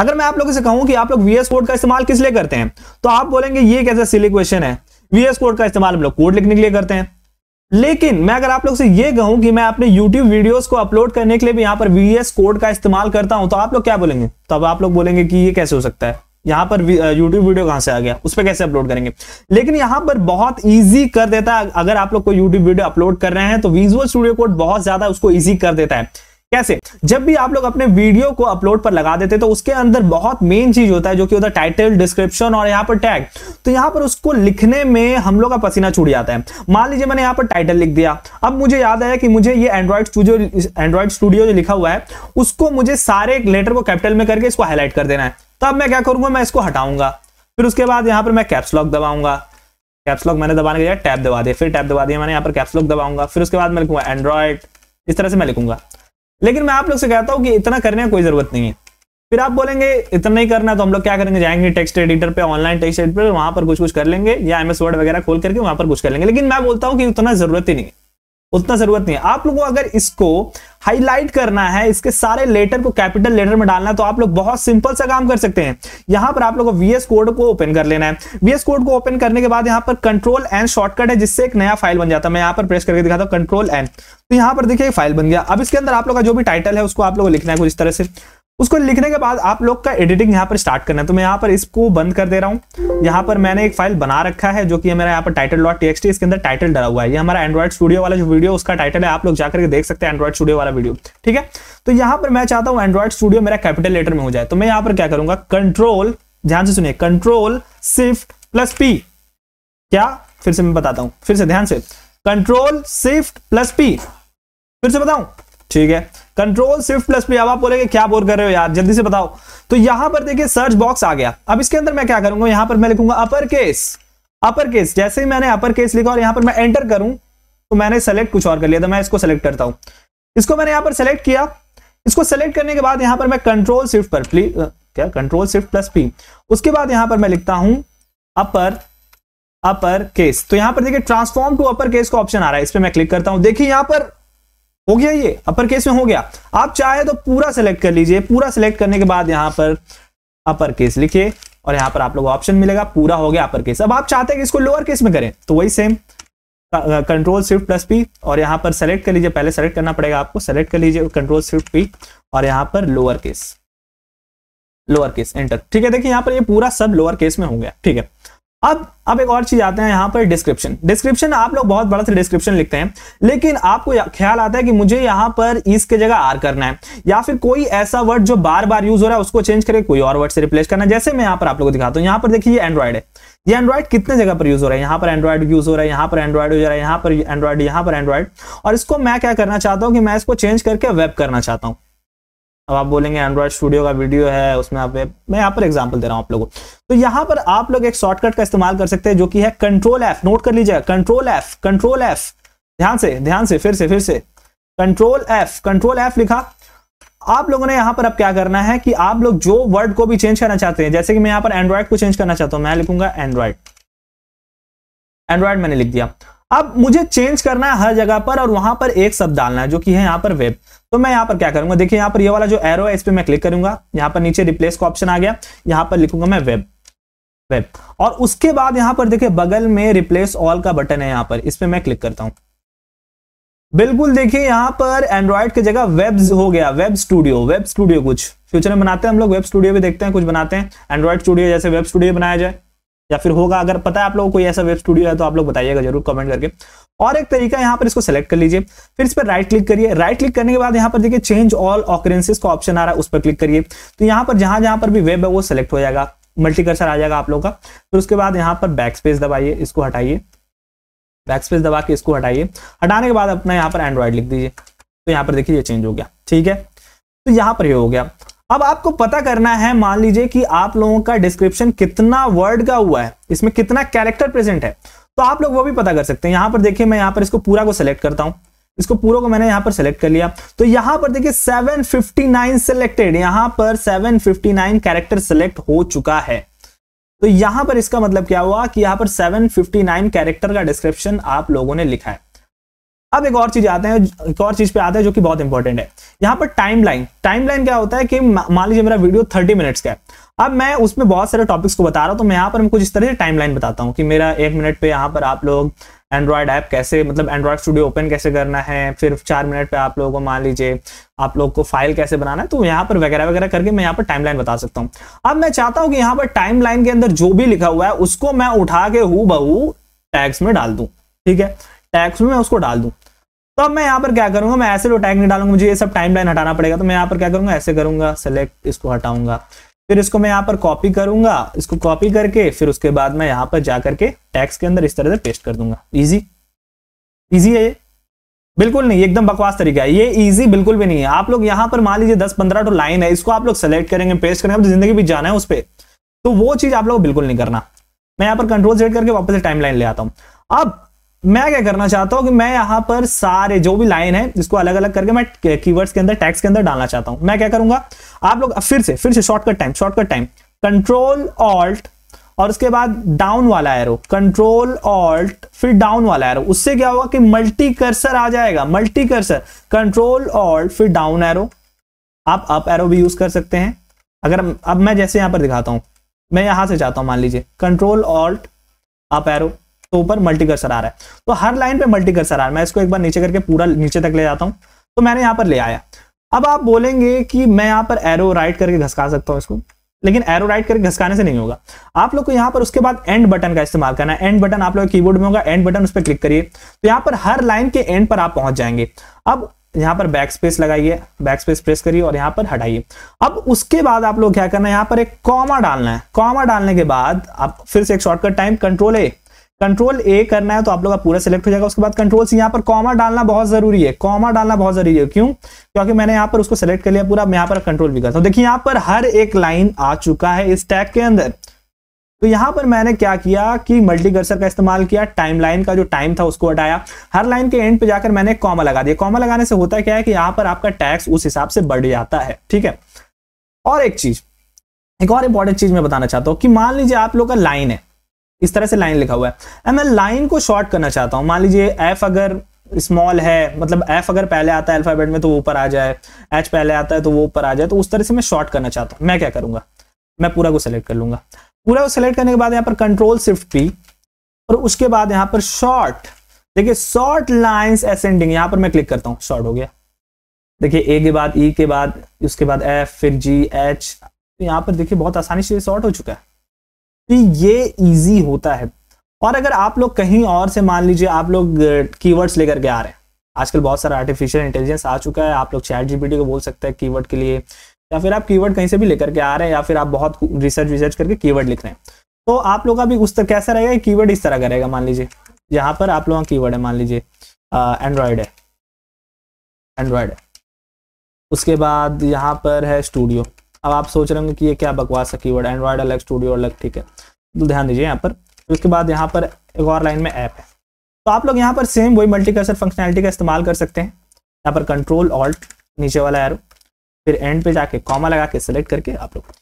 अगर मैं आप लोगों से कहूं कि आप लोग वीएस कोड का इस्तेमाल किस लिए करते हैं तो आप बोलेंगे ये कैसा सिली क्वेश्चन है वीएस कोड का इस्तेमाल हम लोग कोड लिखने के लिए करते हैं लेकिन मैं अगर आप लोग से ये कहूं कि मैं अपने YouTube वीडियोस को अपलोड करने के लिए भी यहां पर VS कोड का इस्तेमाल करता हूं तो आप लोग क्या बोलेंगे तो अब आप लोग बोलेंगे कि ये कैसे हो सकता है यहां पर YouTube वीडियो कहां से आ गया उस पर कैसे अपलोड करेंगे लेकिन यहां पर बहुत इजी कर देता है अगर आप लोग कोई YouTube वीडियो अपलोड कर रहे हैं तो विजुअल स्टूडियो कोड बहुत ज्यादा उसको ईजी कर देता है कैसे जब भी आप लोग अपने वीडियो को अपलोड पर लगा देते तो उसके अंदर बहुत मेन चीज होता है जो कि होता है टाइटल डिस्क्रिप्शन और यहाँ पर टैग तो यहाँ पर उसको लिखने में हम लोग का पसीना छूट जाता है मान लीजिए मैंने यहाँ पर टाइटल लिख दिया अब मुझे याद आया कि मुझे ये एंड्रॉइड स्टूडियो एंड्रॉइड स्टूडियो जो लिखा हुआ है उसको मुझे सारे लेटर को कैपिटल में करके इसको हाईलाइट कर देना है तब मैं क्या करूंगा मैं इसको हटाऊंगा फिर उसके बाद यहाँ पर मैं कैप्सलॉक दबाऊंगा कैप्सलॉक मैंने दबाने के लिए टैप दबा दिया फिर टैप दबा दिया मैंने यहाँ पर कैप्सलॉक दबाऊंगा फिर उसके बाद मैं लिखूंगा एंड्रॉइड इस तरह से मैं लिखूंगा लेकिन मैं आप लोग से कहता हूँ कि इतना करने की कोई जरूरत नहीं है फिर आप बोलेंगे इतना नहीं करना तो हम लोग क्या करेंगे जाएंगे टेक्स्ट एडिटर पे ऑनलाइन टेक्स्ट एडिटर पे वहां पर कुछ कुछ कर लेंगे या एमएस वर्ड वगैरह खोल करके वहां पर कुछ कर लेंगे लेकिन मैं बोलता हूँ कि उतना जरूरत ही नहीं है उतना जरूरत नहीं है आप लोगों अगर इसको हाईलाइट करना है इसके सारे लेटर को कैपिटल लेटर में डालना है तो आप लोग बहुत सिंपल सा काम कर सकते हैं यहां पर आप लोग को वीएस कोड को ओपन कर लेना है वीएस कोड को ओपन करने के बाद यहां पर कंट्रोल एंड शॉर्टकट है जिससे एक नया फाइल बन जाता है मैं यहां पर प्रेस करके दिखाता हूं कंट्रोल एंड तो यहां पर देखिए फाइल बन गया अब इसके अंदर आप लोग का जो भी टाइटल है उसको आप लोग लिखना है कुछ इस तरह से उसको लिखने के बाद आप लोग का एडिटिंग यहाँ पर स्टार्ट करना है तो मैं यहाँ पर इसको बंद कर दे रहा हूँ यहाँ पर मैंने एक फाइल बना रखा है जो कि मेरा यहाँ पर टाइटल डॉट टी इसके अंदर टाइटल डरा हुआ है ये हमारा एंड्रॉइड स्टूडियो वाला जो वीडियो उसका टाइटल है आप लोग जाकर के देख सकते हैं एंड्रॉइड स्टूडियो वाला वीडियो ठीक है तो यहाँ पर मैं चाहता हूँ एंड्रॉइड स्टूडियो मेरा कैपिटल लेटर में हो जाए तो मैं यहाँ पर क्या करूंगा कंट्रोल ध्यान से सुनिए कंट्रोल सिफ्ट प्लस पी क्या फिर से मैं बताता हूं फिर से ध्यान से कंट्रोल सिफ्ट प्लस पी फिर से बताऊं ठीक है कंट्रोल सिर्फ प्लस पे अब आप बोलेंगे क्या बोर कर रहे हो यार जल्दी से बताओ तो यहां पर देखिए सर्च बॉक्स आ गया अब इसके अंदर मैं क्या करूंगा यहां पर मैं लिखूंगा अपर केस अपर केस जैसे ही मैंने अपर केस लिखा और यहां पर मैं एंटर करूं तो मैंने सेलेक्ट कुछ और कर लिया था मैं इसको सेलेक्ट करता हूं इसको मैंने यहां पर सेलेक्ट किया इसको सेलेक्ट करने के बाद यहां पर मैं कंट्रोल शिफ्ट पर प्ली क्या कंट्रोल शिफ्ट प्लस पी उसके बाद यहां पर मैं लिखता हूं अपर अपर केस तो यहां पर देखिए ट्रांसफॉर्म टू अपर केस का ऑप्शन आ रहा है इस पर मैं क्लिक करता हूं देखिए यहां पर हो गया ये अपर केस में हो गया आप चाहे तो पूरा सिलेक्ट कर लीजिए पूरा सिलेक्ट करने के बाद यहां पर अपर केस लिखिए और यहां पर आप लोग ऑप्शन मिलेगा पूरा हो गया अपर केस अब आप चाहते हैं कि इसको लोअर केस में करें तो वही same control shift plus P और यहां पर सेलेक्ट कर लीजिए पहले सेलेक्ट करना पड़ेगा आपको सेलेक्ट कर लीजिए कंट्रोल शिफ्ट पी और यहां पर lower case lower case enter ठीक है देखिए यहां पर ये पूरा सब लोअर केस में हो गया ठीक है अब अब एक और चीज आते हैं यहाँ पर डिस्क्रिप्शन डिस्क्रिप्शन आप लोग बहुत बड़ा सा डिस्क्रिप्शन लिखते हैं लेकिन आपको ख्याल आता है कि मुझे यहाँ पर इस के जगह आर करना है या फिर कोई ऐसा वर्ड जो बार बार यूज हो रहा है उसको चेंज करके कोई और वर्ड से रिप्लेस करना है जैसे मैं यहाँ पर आप लोगों को दिखाता हूँ यहाँ पर देखिए एंड्रॉइड है ये एंड्रॉइड कितने जगह पर यूज हो रहा है यहाँ पर एंड्रॉइड यूज हो रहा है यहाँ पर एंड्रॉइड हो रहा है यहाँ पर एंड्रॉइड यहाँ पर एंड्रॉइड और इसको मैं क्या करना चाहता हूँ कि मैं इसको चेंज करके वेब करना चाहता हूँ अब आप बोलेंगे एंड्रॉइड स्टूडियो का वीडियो है उसमें आप मैं यहाँ पर एग्जाम्पल दे रहा हूँ आप लोगों को तो यहाँ पर आप लोग एक शॉर्टकट का इस्तेमाल कर सकते हैं जो कि है कंट्रोल एफ नोट कर लीजिएगा कंट्रोल एफ कंट्रोल एफ ध्यान से ध्यान से फिर से फिर से कंट्रोल एफ कंट्रोल एफ लिखा आप लोगों ने यहाँ पर अब क्या करना है कि आप लोग जो वर्ड को भी चेंज करना चाहते हैं जैसे कि मैं यहाँ पर एंड्रॉयड को चेंज करना चाहता हूँ मैं लिखूंगा एंड्रॉयड एंड्रॉयड मैंने लिख दिया अब मुझे चेंज करना है हर जगह पर और वहां पर एक शब्द डालना है जो कि है यहाँ पर वेब तो मैं यहाँ पर क्या करूंगा देखिए यहाँ पर ये यह वाला जो एरो है इस पर मैं क्लिक करूंगा यहाँ पर नीचे रिप्लेस का ऑप्शन आ गया यहाँ पर लिखूंगा मैं वेब वेब और उसके बाद यहाँ पर देखिए बगल में रिप्लेस ऑल का बटन है यहाँ पर इस पर मैं क्लिक करता हूँ बिल्कुल देखिए यहाँ पर एंड्रॉयड की जगह वेब हो गया वेब स्टूडियो वेब स्टूडियो कुछ फ्यूचर में बनाते हैं हम लोग वेब स्टूडियो भी देखते हैं कुछ बनाते हैं एंड्रॉयड स्टूडियो जैसे वेब स्टूडियो बनाया जाए या फिर होगा अगर पता है आप लोगों को ऐसा वेब स्टूडियो है तो आप लोग बताइएगा जरूर कमेंट करके और एक तरीका यहाँ पर इसको सेलेक्ट कर लीजिए फिर इस पर राइट क्लिक करिए राइट क्लिक करने के बाद यहाँ पर देखिए चेंज ऑल ऑकरेंसेज का ऑप्शन आ रहा है उस पर क्लिक करिए तो यहाँ पर जहां जहां पर भी वेब है वो सिलेक्ट हो जाएगा मल्टीकर्सर आ जाएगा आप लोग का फिर उसके बाद यहाँ पर बैक स्पेस दबाइए इसको हटाइए बैक स्पेस दबा के इसको हटाइए हटाने के बाद अपना यहाँ पर एंड्रॉयड लिख दीजिए तो यहाँ पर देखिए ये चेंज हो गया ठीक है तो यहाँ पर ये हो गया अब आपको पता करना है मान लीजिए कि आप लोगों का डिस्क्रिप्शन कितना वर्ड का हुआ है इसमें कितना कैरेक्टर प्रेजेंट है तो आप लोग वो भी पता कर सकते हैं यहां पर देखिए मैं यहां पर इसको पूरा को सिलेक्ट करता हूं इसको पूरा को मैंने यहां पर सिलेक्ट कर लिया तो यहां पर देखिए 759 सिलेक्टेड यहां पर 759 कैरेक्टर सिलेक्ट हो चुका है तो यहां पर इसका मतलब क्या हुआ कि यहां पर 759 कैरेक्टर का डिस्क्रिप्शन आप लोगों ने लिखा है अब एक और चीज आते हैं एक और चीज पे आते हैं जो कि बहुत इंपॉर्टेंट है यहाँ पर टाइम लाइन टाइम लाइन क्या होता है कि मान लीजिए मेरा वीडियो थर्टी मिनट्स का है अब मैं उसमें बहुत सारे टॉपिक्स को बता रहा हूँ तो मैं यहाँ पर कुछ इस तरह से टाइम लाइन बताता हूँ कि मेरा एक मिनट पे यहाँ पर आप लोग एंड्रॉयड ऐप कैसे मतलब एंड्रॉयड स्टूडियो ओपन कैसे करना है फिर चार मिनट पे आप लोगों को मान लीजिए आप लोग को फाइल कैसे बनाना है तो यहाँ पर वगैरह वगैरह करके मैं यहाँ पर टाइमलाइन बता सकता हूँ अब मैं चाहता हूँ कि यहाँ पर टाइमलाइन के अंदर जो भी लिखा हुआ है उसको मैं उठा के हु बहू टैग्स में डाल दूँ ठीक है टैक्स में मैं उसको डाल दूँ तो अब मैं यहाँ पर क्या करूंगा मैं ऐसे तो टैग नहीं डालूंगा मुझे ये सब टाइम लाइन हटाना पड़ेगा तो मैं यहाँ पर क्या करूंगा ऐसे करूंगा सेलेक्ट इसको हटाऊंगा फिर इसको मैं यहाँ पर कॉपी करूंगा इसको कॉपी करके फिर उसके बाद मैं यहाँ पर जाकर के टैक्स के अंदर इस तरह से पेस्ट कर दूंगा ईजी इजी है ये बिल्कुल नहीं एकदम बकवास तरीका है ये इजी बिल्कुल भी नहीं है आप लोग यहाँ पर मान लीजिए दस पंद्रह तो लाइन है इसको आप लोग सेलेक्ट करेंगे पेस्ट करेंगे तो जिंदगी भी जाना है उस पर तो वो चीज आप लोग बिल्कुल नहीं करना मैं यहाँ पर कंट्रोल सेट करके वापस टाइम लाइन ले आता हूँ अब मैं क्या करना चाहता हूँ कि मैं यहाँ पर सारे जो भी लाइन है जिसको अलग अलग करके मैं कीवर्ड्स के अंदर टैक्स के अंदर डालना चाहता हूँ मैं क्या करूंगा आप लोग फिर से फिर से shortcut time shortcut time control alt और उसके बाद डाउन वाला एरो कंट्रोल ऑल्ट फिर डाउन वाला एरो उससे क्या होगा कि मल्टी कर्सर आ जाएगा मल्टी कर्सर कंट्रोल ऑल्ट फिर डाउन एरो आप अप एरो भी यूज कर सकते हैं अगर अब मैं जैसे यहां पर दिखाता हूं मैं यहां से चाहता हूं मान लीजिए कंट्रोल ऑल्ट अप एरो तो ऊपर मल्टी कर्सर आ रहा है तो हर लाइन पे मल्टी कर्सर आ रहा है मैं इसको एक बार नीचे करके पूरा नीचे तक ले जाता हूँ तो मैंने यहाँ पर ले आया अब आप बोलेंगे कि मैं यहाँ पर एरो राइट करके घसका सकता हूँ इसको लेकिन एरो राइट करके घसकाने से नहीं होगा आप लोग को यहाँ पर उसके बाद एंड बटन का इस्तेमाल करना है एंड बटन आप लोग कीबोर्ड में होगा एंड बटन उस पर क्लिक करिए तो यहाँ पर हर लाइन के एंड पर आप पहुंच जाएंगे अब यहाँ पर बैक स्पेस लगाइए बैक स्पेस प्रेस करिए और यहाँ पर हटाइए अब उसके बाद आप लोग क्या करना है यहाँ पर एक कॉमा डालना है कॉमा डालने के बाद आप फिर से एक शॉर्टकट टाइम कंट्रोल है कंट्रोल ए करना है तो आप लोग का पूरा सिलेक्ट हो जाएगा उसके बाद कंट्रोल सी यहाँ पर कॉमा डालना बहुत जरूरी है कॉमा डालना बहुत जरूरी है क्यों क्योंकि मैंने यहाँ पर उसको सिलेक्ट कर लिया पूरा मैं यहाँ पर कंट्रोल भी करता हूँ देखिए यहाँ पर हर एक लाइन आ चुका है इस टैग के अंदर तो यहाँ पर मैंने क्या किया कि मल्टी कर्सर का इस्तेमाल किया टाइम लाइन का जो टाइम था उसको हटाया हर लाइन के एंड पे जाकर मैंने कॉमा लगा दिया कॉमा लगाने से होता क्या है कि यहाँ पर आपका टैक्स उस हिसाब से बढ़ जाता है ठीक है और एक चीज एक और इंपॉर्टेंट चीज मैं बताना चाहता हूँ कि मान लीजिए आप लोग का लाइन है इस तरह से लाइन लिखा हुआ है मैं लाइन को शॉर्ट करना चाहता हूँ मान लीजिए एफ अगर स्मॉल है मतलब एफ अगर पहले आता है अल्फाबेट में तो वो ऊपर आ जाए एच पहले आता है तो वो ऊपर आ जाए तो उस तरह से मैं शॉर्ट करना चाहता हूँ मैं क्या करूंगा मैं पूरा को सिलेक्ट कर लूंगा पूरा को सिलेक्ट करने के बाद यहाँ पर कंट्रोल शिफ्ट पी और उसके बाद यहाँ पर शॉर्ट देखिए शॉर्ट लाइंस असेंडिंग यहां पर मैं क्लिक करता हूँ शॉर्ट हो गया देखिए ए के बाद ई e के बाद उसके बाद एफ फिर जी एच तो यहाँ पर देखिए बहुत आसानी से शॉर्ट हो चुका है तो ये इजी होता है और अगर आप लोग कहीं और से मान लीजिए आप लोग कीवर्ड्स लेकर के आ रहे हैं आजकल बहुत सारा आर्टिफिशियल इंटेलिजेंस आ चुका है आप लोग चैट जीपीटी को बोल सकते हैं कीवर्ड के लिए या फिर आप कीवर्ड कहीं से भी लेकर के आ रहे हैं या फिर आप बहुत रिसर्च विसर्च करके कीवर्ड लिख रहे हैं तो आप लोग का भी उस तरह कैसा रहेगा कीवर्ड इस तरह का रहेगा मान लीजिए यहाँ पर आप लोगों का कीवर्ड है मान लीजिए एंड्रॉयड है एंड्रॉयड है उसके बाद यहाँ पर है स्टूडियो अब आप सोच रहे होंगे कि ये क्या बकवास है कीवर्ड एंड्रॉयड अलग स्टूडियो अलग ठीक है तो ध्यान दीजिए यहाँ पर उसके बाद यहाँ पर एक और लाइन में ऐप है तो आप लोग यहाँ पर सेम वही मल्टी कर्सर फंक्शनैलिटी का इस्तेमाल कर सकते हैं यहाँ पर कंट्रोल ऑल्ट नीचे वाला एरो फिर एंड पे जाके कॉमा लगा के सेलेक्ट करके आप लोग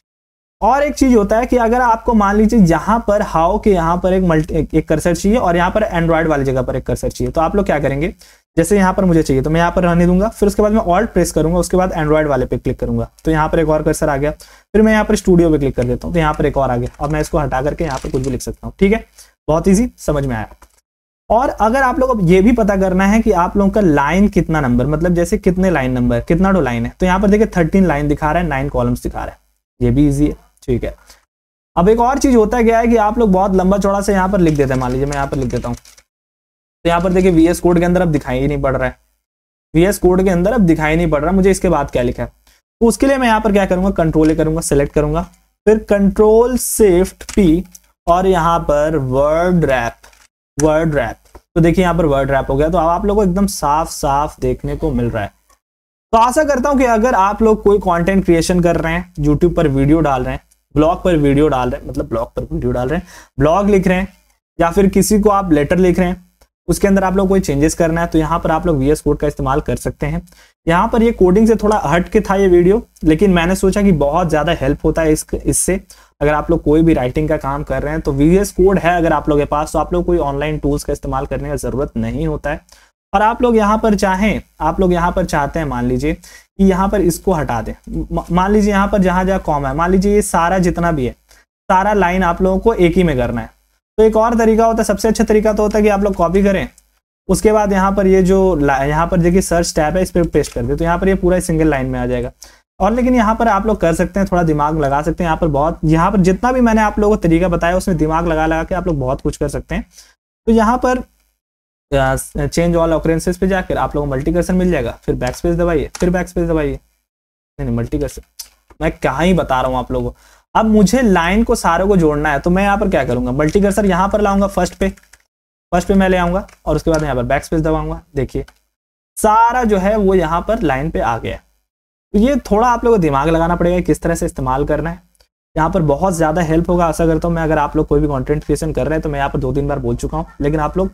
और एक चीज होता है कि अगर आपको मान लीजिए यहाँ पर हाउ के यहाँ पर एक मल्टी एक, एक कर्सर चाहिए और यहाँ पर एंड्रॉयड वाली जगह पर एक कर्सर चाहिए तो आप लोग क्या करेंगे जैसे यहाँ पर मुझे चाहिए तो मैं यहाँ पर रहने दूंगा फिर उसके बाद मैं ऑल्ट प्रेस करूंगा उसके बाद एंड्रॉइड वाले पे क्लिक करूंगा तो यहाँ पर एक और कर्सर आ गया फिर मैं यहाँ पर स्टूडियो पे क्लिक कर देता हूँ तो यहाँ पर एक और आ गया अब मैं इसको हटा करके यहाँ पर कुछ भी लिख सकता हूँ ठीक है बहुत ईजी समझ में आया और अगर आप लोग अब ये भी पता करना है कि आप लोगों का लाइन कितना नंबर मतलब जैसे कितने लाइन नंबर कितना डो लाइन है तो यहाँ पर देखिए थर्टीन लाइन दिखा रहा है नाइन कॉलम्स दिखा रहा है ये भी ईजी है ठीक है अब एक और चीज होता गया है कि आप लोग बहुत लंबा चौड़ा से यहाँ पर लिख देते हैं मान लीजिए मैं यहाँ पर लिख देता हूँ तो यहाँ पर देखिए वीएस कोड के अंदर अब दिखाई नहीं पड़ रहा है वीएस कोड के अंदर अब दिखाई नहीं पड़ रहा मुझे इसके बाद क्या लिखा है तो उसके लिए मैं यहाँ पर क्या करूंगा कंट्रोल करूंगा सेलेक्ट करूंगा फिर कंट्रोल सिफ्ट पी और यहाँ पर वर्ड रैप वर्ड रैप तो देखिए यहाँ पर वर्ड रैप हो गया तो अब आप लोगों को एकदम साफ साफ देखने को मिल रहा है तो आशा करता हूं कि अगर आप लोग कोई कंटेंट क्रिएशन कर रहे हैं यूट्यूब पर वीडियो डाल रहे हैं ब्लॉग पर वीडियो डाल रहे हैं मतलब ब्लॉग पर वीडियो डाल रहे हैं ब्लॉग लिख रहे हैं या फिर किसी को आप लेटर लिख रहे हैं उसके अंदर आप लोग कोई चेंजेस करना है तो यहाँ पर आप लोग वीएस कोड का इस्तेमाल कर सकते हैं यहाँ पर ये कोडिंग से थोड़ा हट के था ये वीडियो लेकिन मैंने सोचा कि बहुत ज़्यादा हेल्प होता है इस इससे अगर आप लोग कोई भी राइटिंग का काम कर रहे हैं तो वीएस कोड है अगर आप लोग के पास तो आप लोग कोई ऑनलाइन टूल्स का इस्तेमाल करने का ज़रूरत नहीं होता है और आप लोग यहाँ पर चाहें आप लोग यहाँ पर चाहते हैं मान लीजिए कि यहाँ पर इसको हटा दें मान लीजिए यहाँ पर जहाँ जहाँ कॉम है मान लीजिए ये सारा जितना भी है सारा लाइन आप लोगों को एक ही में करना है तो एक और तरीका होता है सबसे अच्छा तरीका तो होता है कि आप लोग कॉपी करें उसके बाद यहाँ पर ये जो यहाँ पर देखिए सर्च टैप है इस पर पेस्ट कर दे तो यहाँ पर ये पूरा सिंगल लाइन में आ जाएगा और लेकिन यहाँ पर आप लोग कर सकते हैं थोड़ा दिमाग लगा सकते हैं यहाँ पर बहुत यहाँ पर जितना भी मैंने आप लोगों को तरीका बताया उसमें दिमाग लगा लगा के आप लोग बहुत कुछ कर सकते हैं तो यहाँ पर चेंज ऑल ऑक्रेंसेस पे जाकर आप लोगों को मल्टी कर्सर मिल जाएगा फिर बैक स्पेस दबाइए फिर बैक स्पेस दबाइए नहीं नहीं मल्टी कर्सर मैं कहाँ ही बता रहा हूँ आप लोगों को अब मुझे लाइन को सारों को जोड़ना है तो मैं यहाँ पर क्या करूंगा मल्टी कर्सर यहाँ पर लाऊंगा फर्स्ट पे फर्स्ट पे मैं ले आऊंगा और उसके बाद यहाँ पर बैक स्पेस दबाऊंगा देखिए सारा जो है वो यहाँ पर लाइन पे आ गया तो ये थोड़ा आप लोगों को दिमाग लगाना पड़ेगा किस तरह से इस्तेमाल करना है यहाँ पर बहुत ज़्यादा हेल्प होगा ऐसा करता हूँ मैं अगर आप लोग कोई भी कॉन्टेंट क्रिएशन कर रहे हैं तो मैं यहाँ पर दो तीन बार बोल चुका हूँ लेकिन आप लोग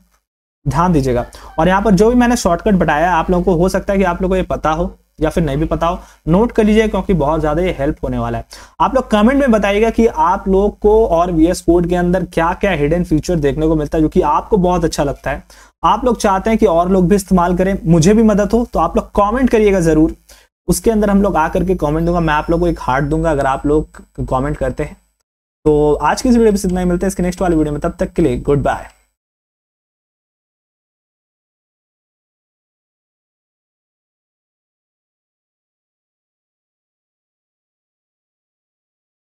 ध्यान दीजिएगा और यहाँ पर जो भी मैंने शॉर्टकट बताया आप लोगों को हो सकता है कि आप लोगों को ये पता हो या फिर नहीं भी पता हो नोट कर लीजिए क्योंकि बहुत ज़्यादा ये हेल्प होने वाला है आप लोग कमेंट में बताइएगा कि आप लोग को और वी एस कोड के अंदर क्या क्या हिडन फीचर देखने को मिलता है जो कि आपको बहुत अच्छा लगता है आप लोग चाहते हैं कि और लोग भी इस्तेमाल करें मुझे भी मदद हो तो आप लोग कॉमेंट करिएगा ज़रूर उसके अंदर हम लोग आ करके कॉमेंट दूंगा मैं आप लोग को एक हार्ट दूंगा अगर आप लोग कॉमेंट करते हैं तो आज की इस वीडियो में इतना ही मिलते हैं इसके नेक्स्ट वाले वीडियो में तब तक के लिए गुड बाय